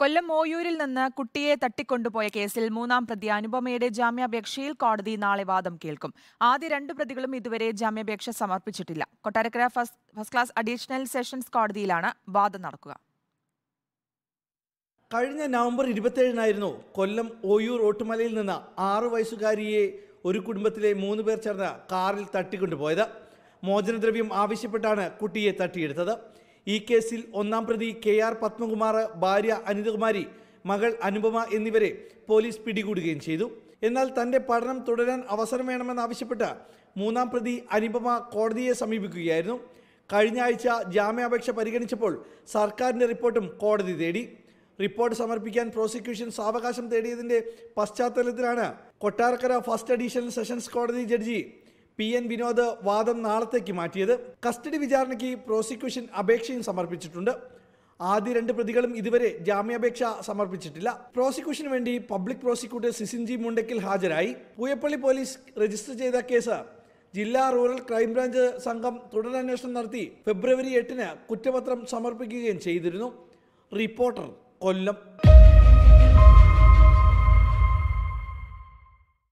കൊല്ലം ഓയൂരിൽ നിന്ന് കുട്ടിയെ തട്ടിക്കൊണ്ടുപോയ കേസിൽ മൂന്നാം പ്രതി അനുപമയുടെ ജാമ്യാപേക്ഷയിൽ കോടതി നാളെ വാദം കേൾക്കും ആദ്യ രണ്ട് പ്രതികളും ഇതുവരെ ജാമ്യാപേക്ഷ സമർപ്പിച്ചിട്ടില്ല Kottarakkara first class additional sessions കോടതിയിലാണ് വാദം നടക്കുക കഴിഞ്ഞ നവംബർ ഇരുപത്തിയേഴിനായിരുന്നു കൊല്ലം ഓയൂർ ഓട്ടുമലയിൽ നിന്ന് ആറു വയസ്സുകാരിയെ ഒരു കുടുംബത്തിലെ മൂന്ന് പേർ ചേർന്ന് കാറിൽ തട്ടിക്കൊണ്ടുപോയത് മോചനദ്രവ്യം ആവശ്യപ്പെട്ടാണ് കുട്ടിയെ തട്ടിയെടുത്തത് ഈ കേസിൽ ഒന്നാം പ്രതി കെ ആർ പത്മകുമാർ ഭാര്യ അനിതകുമാരി മകൾ അനുപമ എന്നിവരെ പോലീസ് പിടികൂടുകയും ചെയ്തു എന്നാൽ തന്റെ പഠനം തുടരാൻ അവസരം വേണമെന്നാവശ്യപ്പെട്ട് മൂന്നാം പ്രതി അനുപമ കോടതിയെ സമീപിക്കുകയായിരുന്നു കഴിഞ്ഞ ആഴ്ച ജാമ്യാപേക്ഷ പരിഗണിച്ചപ്പോൾ സർക്കാരിൻ്റെ റിപ്പോർട്ടും കോടതി തേടി റിപ്പോർട്ട് സമർപ്പിക്കാൻ പ്രോസിക്യൂഷൻ സാവകാശം തേടിയതിൻ്റെ പശ്ചാത്തലത്തിലാണ് കൊട്ടാരക്കര ഫസ്റ്റ് അഡീഷണൽ സെഷൻസ് കോടതി ജഡ്ജി പി എൻ വിനോദ് വാദം നാളത്തേക്ക് മാറ്റിയത് കസ്റ്റഡി വിചാരണയ്ക്ക് പ്രോസിക്യൂഷൻ അപേക്ഷയും സമർപ്പിച്ചിട്ടുണ്ട് ആദ്യ രണ്ട് പ്രതികളും ഇതുവരെ ജാമ്യാപേക്ഷ സമർപ്പിച്ചിട്ടില്ല പ്രോസിക്യൂഷന് വേണ്ടി പബ്ലിക് പ്രോസിക്യൂട്ടർ സിസിൻജി മുണ്ടയ്ക്കിൽ ഹാജരായി പൂയപ്പള്ളി പോലീസ് രജിസ്റ്റർ ചെയ്ത കേസ് ജില്ലാ റൂറൽ ക്രൈംബ്രാഞ്ച് സംഘം തുടരന്വേഷണം നടത്തി ഫെബ്രുവരി എട്ടിന് കുറ്റപത്രം സമർപ്പിക്കുകയും ചെയ്തിരുന്നു റിപ്പോർട്ടർ കൊല്ലം